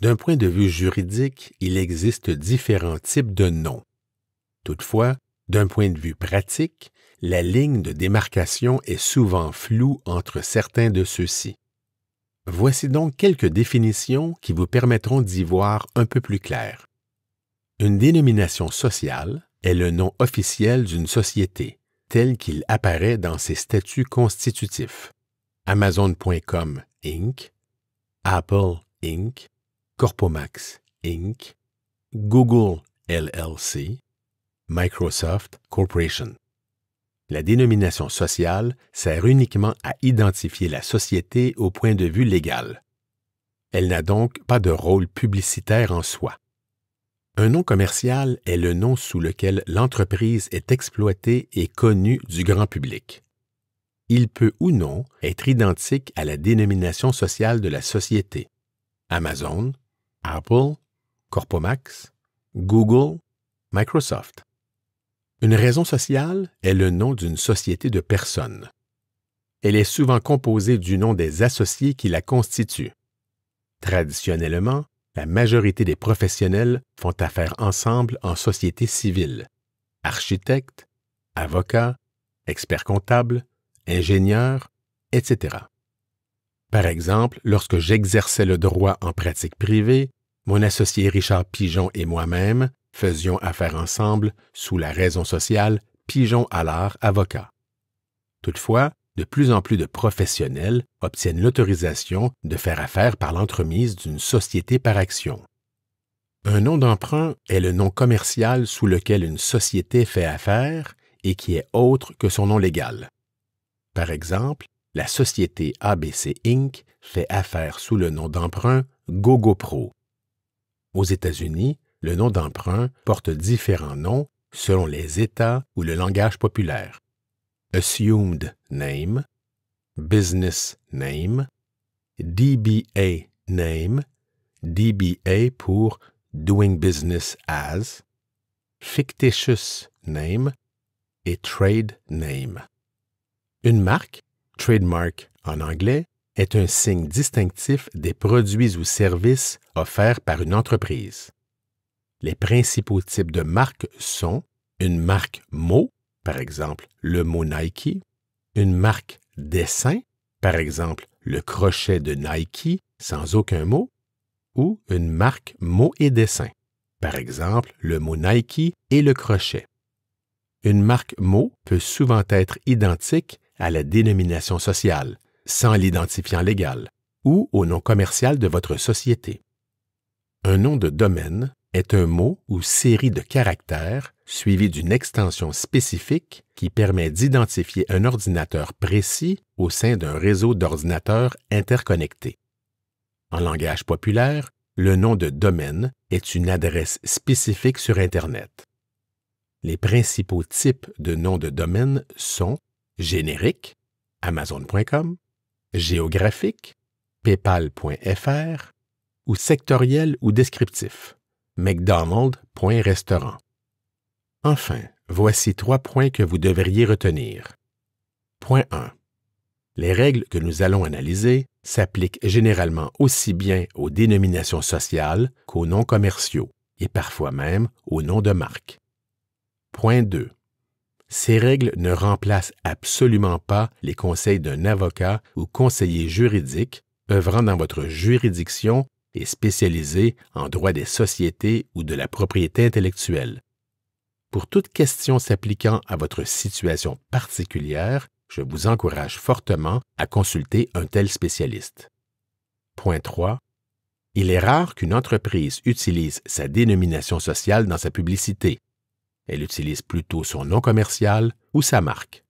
D'un point de vue juridique, il existe différents types de noms. Toutefois, d'un point de vue pratique, la ligne de démarcation est souvent floue entre certains de ceux-ci. Voici donc quelques définitions qui vous permettront d'y voir un peu plus clair. Une dénomination sociale est le nom officiel d'une société, tel qu'il apparaît dans ses statuts constitutifs. Amazon.com Inc., Apple Inc., Corpomax Inc., Google LLC, Microsoft Corporation. La dénomination sociale sert uniquement à identifier la société au point de vue légal. Elle n'a donc pas de rôle publicitaire en soi. Un nom commercial est le nom sous lequel l'entreprise est exploitée et connue du grand public. Il peut ou non être identique à la dénomination sociale de la société. Amazon, Apple, Corpomax, Google, Microsoft. Une raison sociale est le nom d'une société de personnes. Elle est souvent composée du nom des associés qui la constituent. Traditionnellement, la majorité des professionnels font affaire ensemble en société civile. Architectes, avocats, expert comptable, ingénieurs, etc. Par exemple, lorsque j'exerçais le droit en pratique privée, mon associé Richard Pigeon et moi-même faisions affaire ensemble sous la raison sociale Pigeon Allard Avocat. Toutefois, de plus en plus de professionnels obtiennent l'autorisation de faire affaire par l'entremise d'une société par action. Un nom d'emprunt est le nom commercial sous lequel une société fait affaire et qui est autre que son nom légal. Par exemple, la société ABC Inc. fait affaire sous le nom d'emprunt GoGoPro aux États-Unis, le nom d'emprunt porte différents noms selon les États ou le langage populaire. Assumed Name, Business Name, DBA Name, DBA pour Doing Business As, Fictitious Name et Trade Name. Une marque, trademark en anglais, est un signe distinctif des produits ou services offerts par une entreprise. Les principaux types de marques sont une marque mot, par exemple le mot Nike, une marque dessin, par exemple le crochet de Nike sans aucun mot, ou une marque mot et dessin, par exemple le mot Nike et le crochet. Une marque mot peut souvent être identique à la dénomination sociale, sans l'identifiant légal, ou au nom commercial de votre société. Un nom de domaine est un mot ou série de caractères suivi d'une extension spécifique qui permet d'identifier un ordinateur précis au sein d'un réseau d'ordinateurs interconnectés. En langage populaire, le nom de domaine est une adresse spécifique sur Internet. Les principaux types de noms de domaine sont génériques, amazon.com, géographique, paypal.fr, ou sectoriel ou descriptif, mcdonald.restaurant. Enfin, voici trois points que vous devriez retenir. Point 1. Les règles que nous allons analyser s'appliquent généralement aussi bien aux dénominations sociales qu'aux noms commerciaux et parfois même aux noms de marques. Point 2. Ces règles ne remplacent absolument pas les conseils d'un avocat ou conseiller juridique œuvrant dans votre juridiction et spécialisé en droit des sociétés ou de la propriété intellectuelle. Pour toute question s'appliquant à votre situation particulière, je vous encourage fortement à consulter un tel spécialiste. Point 3. Il est rare qu'une entreprise utilise sa dénomination sociale dans sa publicité, elle utilise plutôt son nom commercial ou sa marque.